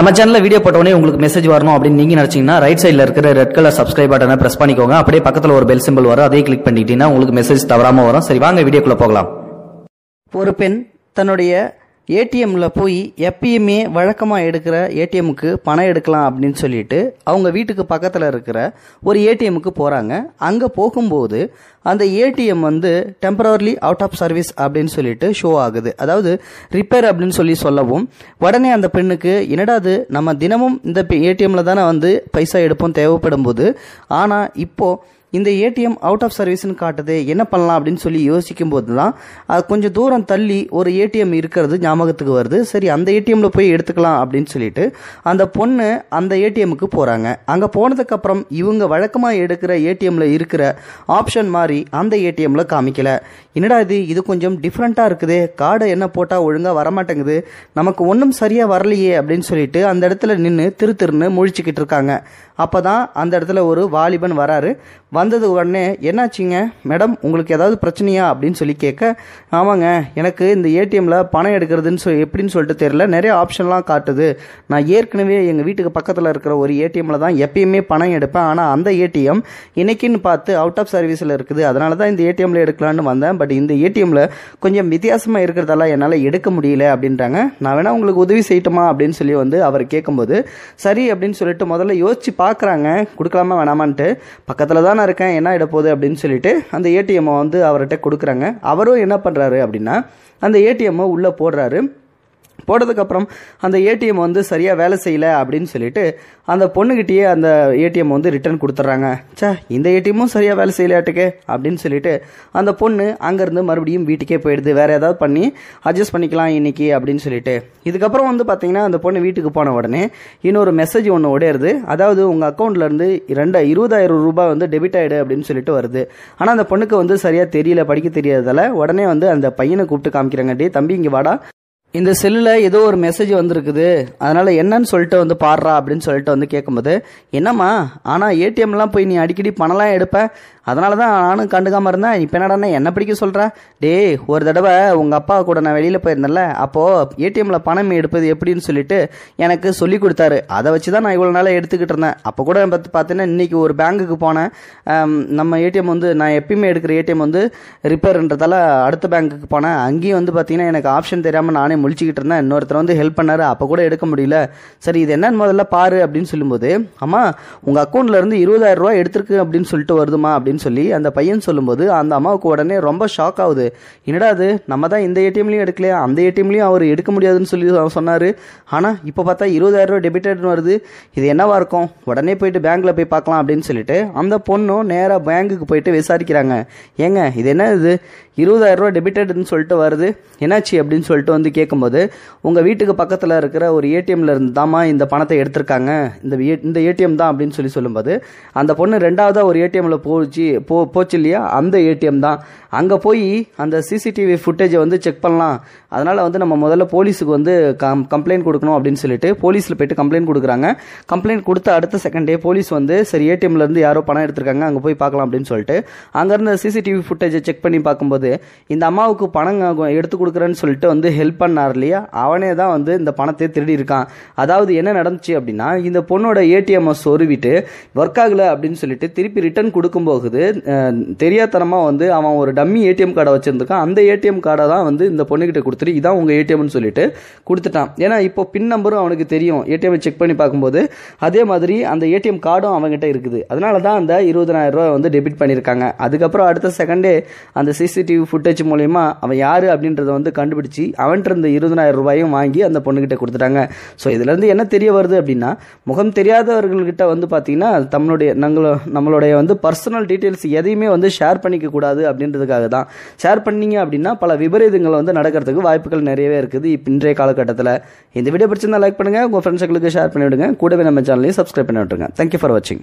நம்ம சேனல்ல வீடியோ போட்டோடனே உங்களுக்கு மெசேஜ் வரணும் அப்படின்னு நீங்கள் நினைச்சீங்கன்னா ரைட் சைடில் இருக்கிற ரெட் கலர் சப்ஸ்கிரைப் பட்டனை பிரஸ் பண்ணிக்கோங்க அப்படியே பக்கத்தில் ஒரு பெல் சிம்பிள் வரும் அதே கிளிக் பண்ணிட்டீங்கன்னா உங்களுக்கு மெசேஜ் தவறாம வரும் சரி வாங்க வீடியோக்குள்ள போகலாம் ஒரு பெண் தன்னுடைய ஏடிஎம்மில் போய் எப்பயுமே வழக்கமாக எடுக்கிற ஏடிஎம்முக்கு பணம் எடுக்கலாம் அப்படின்னு சொல்லிட்டு அவங்க வீட்டுக்கு பக்கத்தில் இருக்கிற ஒரு ஏடிஎம்முக்கு போகிறாங்க அங்கே போகும்போது அந்த ஏடிஎம் வந்து டெம்பரவர்லி அவுட் ஆஃப் சர்வீஸ் அப்படின்னு சொல்லிட்டு ஷோ ஆகுது அதாவது ரிப்பேர் அப்படின்னு சொல்லி சொல்லவும் உடனே அந்த பெண்ணுக்கு என்னடாது நம்ம தினமும் இந்த ஏடிஎம்மில் தானே வந்து பைசா எடுப்போம் தேவைப்படும் போது ஆனால் இப்போது இந்த ஏடிஎம் அவுட் ஆஃப் சர்வீஸ்னு காட்டுது என்ன பண்ணலாம் அப்படின்னு சொல்லி யோசிக்கும் போது தான் அது கொஞ்சம் தூரம் தள்ளி ஒரு ஏடிஎம் இருக்கிறது ஞாபகத்துக்கு வருது சரி அந்த ஏடிஎம்மில் போய் எடுத்துக்கலாம் அப்படின்னு சொல்லிட்டு அந்த பொண்ணு அந்த ஏடிஎம்முக்கு போகிறாங்க அங்கே போனதுக்கப்புறம் இவங்க வழக்கமாக எடுக்கிற ஏடிஎம்மில் இருக்கிற ஆப்ஷன் மாதிரி அந்த ஏடிஎம்மில் காமிக்கல என்னடா இது இது கொஞ்சம் டிஃப்ரெண்ட்டாக இருக்குது கார்டை என்ன போட்டால் ஒழுங்காக வரமாட்டேங்குது நமக்கு ஒன்றும் சரியாக வரலையே அப்படின்னு சொல்லிட்டு அந்த இடத்துல நின்று திரு திருன்னு முழிச்சுக்கிட்டு இருக்காங்க அப்போ தான் அந்த இடத்துல ஒரு வாலிபன் வராரு வந்தது உடனே என்னாச்சுங்க மேடம் உங்களுக்கு ஏதாவது பிரச்சனையா அப்படின்னு சொல்லி கேட்க ஆமாங்க எனக்கு இந்த ஏடிஎம்மில் பணம் எடுக்கிறதுன்னு சொல்லி எப்படின்னு சொல்லிட்டு தெரியல நிறைய ஆப்ஷன்லாம் காட்டுது நான் ஏற்கனவே எங்கள் வீட்டுக்கு பக்கத்தில் இருக்கிற ஒரு ஏடிஎம்மில் தான் எப்பயுமே பணம் எடுப்பேன் ஆனால் அந்த ஏடிஎம் இன்னைக்குன்னு பார்த்து அவுட் ஆஃப் சர்வீஸில் இருக்குது அதனால தான் இந்த ஏடிஎம்மில் எடுக்கலான்னு வந்தேன் பட் இந்த ஏடிஎம்மில் கொஞ்சம் வித்தியாசமாக இருக்கிறதெல்லாம் என்னால் எடுக்க முடியல அப்படின்றாங்க நான் வேணால் உங்களுக்கு உதவி செய்யட்டுமா அப்படின்னு சொல்லி வந்து அவர் கேட்கும்போது சரி அப்படின்னு சொல்லிட்டு முதல்ல யோசிச்சு பார்க்குறாங்க கொடுக்கலாமா வேணாமான்ட்டு பக்கத்தில் தான் பணம் இருக்கேன் என்ன இட அப்படின்னு சொல்லிட்டு அந்த ஏடிஎம்மை வந்து அவர்கிட்ட கொடுக்குறாங்க அவரும் என்ன பண்ணுறாரு அப்படின்னா அந்த ஏடிஎம்மை உள்ளே போடுறாரு போட்டதுக்கப்புறம் அந்த ஏடிஎம் வந்து சரியாக வேலை செய்யலை அப்படின்னு சொல்லிட்டு அந்த பொண்ணுக்கிட்டேயே அந்த ஏடிஎம் வந்து ரிட்டர்ன் கொடுத்துட்றாங்க சே இந்த ஏடிஎம்மும் சரியாக வேலை செய்யலையாட்டுக்கு அப்படின்னு சொல்லிட்டு அந்த பொண்ணு அங்கேருந்து மறுபடியும் வீட்டுக்கே போயிடுது வேறு ஏதாவது பண்ணி அட்ஜஸ்ட் பண்ணிக்கலாம் இன்றைக்கி அப்படின்னு சொல்லிட்டு இதுக்கப்புறம் வந்து பார்த்தீங்கன்னா அந்த பொண்ணு வீட்டுக்கு போன உடனே இன்னொரு மெசேஜ் ஒன்று உடையிறது அதாவது உங்கள் அக்கௌண்ட்லேருந்து ரெண்டா இருபதாயிரம் ரூபாய் வந்து டெபிட் ஆகிடு அப்படின்னு சொல்லிட்டு வருது ஆனால் அந்த பொண்ணுக்கு வந்து சரியாக தெரியல படிக்க தெரியாததால் உடனே வந்து அந்த பையனை கூப்பிட்டு காமிக்கிறாங்க டே தம்பி இங்கே வாடா இந்த செல்லில் ஏதோ ஒரு மெசேஜ் வந்திருக்குது அதனால் என்னன்னு சொல்லிட்டு வந்து பாடுறா அப்படின்னு சொல்லிட்டு வந்து கேட்கும்போது என்னம்மா ஆனால் ஏடிஎம்லாம் போய் நீ அடிக்கடி பணம்லாம் எடுப்பேன் அதனால தான் நானும் கண்டுக்காமல் இருந்தேன் இப்போ என்னடா என்ன பிடிக்க சொல்கிறா டே ஒரு தடவை உங்கள் அப்பா கூட நான் வெளியில் போயிருந்தேன்ல அப்போது ஏடிஎம்மில் பணம் எடுப்பது எப்படின்னு சொல்லிட்டு எனக்கு சொல்லி கொடுத்தாரு அதை வச்சு தான் நான் இவ்வளோ நாளாக எடுத்துக்கிட்டு இருந்தேன் அப்போ கூட பார்த்து பார்த்தீங்கன்னா இன்றைக்கி ஒரு பேங்குக்கு போனேன் நம்ம ஏடிஎம் வந்து நான் எப்பயுமே எடுக்கிற ஏடிஎம் வந்து ரிப்பேர்ன்றதால அடுத்த பேங்க்குக்கு போனேன் அங்கேயும் வந்து பார்த்தீங்கன்னா எனக்கு ஆப்ஷன் தெரியாமல் நானே முழிச்சிக்கிட்டு இருந்தா இன்னொருத்தர் வந்து ஹெல்ப் பண்ணார் அப்போ கூட எடுக்க முடியல சரி இது என்னன்னு முதல்ல பாரு அப்படின்னு சொல்லும்போது அம்மா உங்கள் இருந்து இருபதாயிரம் ரூபா எடுத்துருக்கு அப்படின்னு சொல்லிட்டு வருதுமா அப்படின்னு சொல்லி அந்த பையன் சொல்லும்போது அந்த அம்மாவுக்கு உடனே ரொம்ப ஷாக் ஆகுது என்னடா அது நம்ம தான் இந்த ஏடிஎம்லையும் எடுக்கலையா அந்த ஏடிஎம்லையும் அவர் எடுக்க முடியாதுன்னு சொல்லி சொன்னார் ஆனால் இப்போ பார்த்தா இருபதாயிரம் ரூபா டெபிட்டட்னு வருது இது என்னவா இருக்கும் உடனே போயிட்டு பேங்க்ல போய் பார்க்கலாம் அப்படின்னு சொல்லிட்டு அந்த பொண்ணும் நேராக பேங்க்குக்கு போயிட்டு விசாரிக்கிறாங்க ஏங்க இது என்ன இது இருபதாயிரம் ரூபா டெபிட்டட்னு சொல்லிட்டு வருது என்னாச்சு அப்படின்னு சொல்லிட்டு வந்து கேட்க கேட்கும்போது உங்கள் வீட்டுக்கு பக்கத்தில் இருக்கிற ஒரு ஏடிஎம்ல இருந்து தாம்மா இந்த பணத்தை எடுத்திருக்காங்க இந்த இந்த ஏடிஎம் தான் அப்படின்னு சொல்லி சொல்லும்போது அந்த பொண்ணு ரெண்டாவதாக ஒரு ஏடிஎம்ல போச்சு போ போச்சு இல்லையா அந்த ஏடிஎம் தான் அங்கே போய் அந்த சிசிடிவி ஃபுட்டேஜை வந்து செக் பண்ணலாம் அதனால் வந்து நம்ம முதல்ல போலீஸுக்கு வந்து கம் கம்ப்ளைண்ட் கொடுக்கணும் அப்படின்னு சொல்லிட்டு போலீஸில் போயிட்டு கம்ப்ளைண்ட் கொடுக்குறாங்க கம்ப்ளைண்ட் கொடுத்த அடுத்த செகண்ட் டே போலீஸ் வந்து சரி ஏடிஎம்லேருந்து யாரோ பணம் எடுத்திருக்காங்க அங்கே போய் பார்க்கலாம் அப்படின்னு சொல்லிட்டு அங்கேருந்து சிசிடிவி ஃபுட்டேஜை செக் பண்ணி பார்க்கும்போது இந்த அம்மாவுக்கு பணம் எடுத்து கொடுக்குறேன்னு சொல்லிட்டு வந்து ஹெல்ப் பண்ண பண்ணார் இல்லையா அவனே தான் வந்து இந்த பணத்தை திருடி இருக்கான் அதாவது என்ன நடந்துச்சு அப்படின்னா இந்த பொண்ணோட ஏடிஎம்மை சொருவிட்டு ஒர்க் ஆகலை அப்படின்னு சொல்லிட்டு திருப்பி ரிட்டர்ன் கொடுக்கும்போது தெரியாதனமாக வந்து அவன் ஒரு டம்மி ஏடிஎம் கார்டை வச்சுருந்துக்கான் அந்த ஏடிஎம் கார்டை தான் வந்து இந்த பொண்ணுக்கிட்ட கொடுத்துட்டு இதான் உங்கள் ஏடிஎம்னு சொல்லிட்டு கொடுத்துட்டான் ஏன்னா இப்போ பின் நம்பரும் அவனுக்கு தெரியும் ஏடிஎம்மை செக் பண்ணி பார்க்கும்போது அதே மாதிரி அந்த ஏடிஎம் கார்டும் அவங்ககிட்ட இருக்குது அதனால தான் அந்த இருபதனாயிரம் ரூபா வந்து டெபிட் பண்ணியிருக்காங்க அதுக்கப்புறம் அடுத்த செகண்டே அந்த சிசிடிவி ஃபுட்டேஜ் மூலயமா அவன் யார் அப்படின்றத வந்து கண்டுபிடிச்சி அவன்ட்டு இருந்த இருபதாயிரம் ரூபாயும் வாங்கி அந்த பொண்ணுக்கிட்ட கொடுத்துட்டாங்க ஸோ இதுலேருந்து என்ன தெரிய வருது அப்படின்னா முகம் தெரியாதவர்கள்கிட்ட வந்து பார்த்தீங்கன்னா தம்மளுடைய நாங்களோ நம்மளுடைய வந்து பர்சனல் டீட்டெயில்ஸ் எதையுமே வந்து ஷேர் பண்ணிக்க கூடாது அப்படின்றதுக்காக தான் ஷேர் பண்ணீங்க அப்படின்னா பல விபரீதங்கள் வந்து நடக்கிறதுக்கு வாய்ப்புகள் நிறையவே இருக்குது இப்போ இன்றைய காலகட்டத்தில் இந்த வீடியோ பிடிச்சிருந்தா லைக் பண்ணுங்கள் உங்கள் ஃப்ரெண்ட்ஸுகளுக்கு ஷேர் பண்ணிவிடுங்க கூடவே நம்ம சேனலையும் சப்ஸ்கிரைப் பண்ணி விட்டுருங்க தேங்க்யூ ஃபார் வாட்சிங்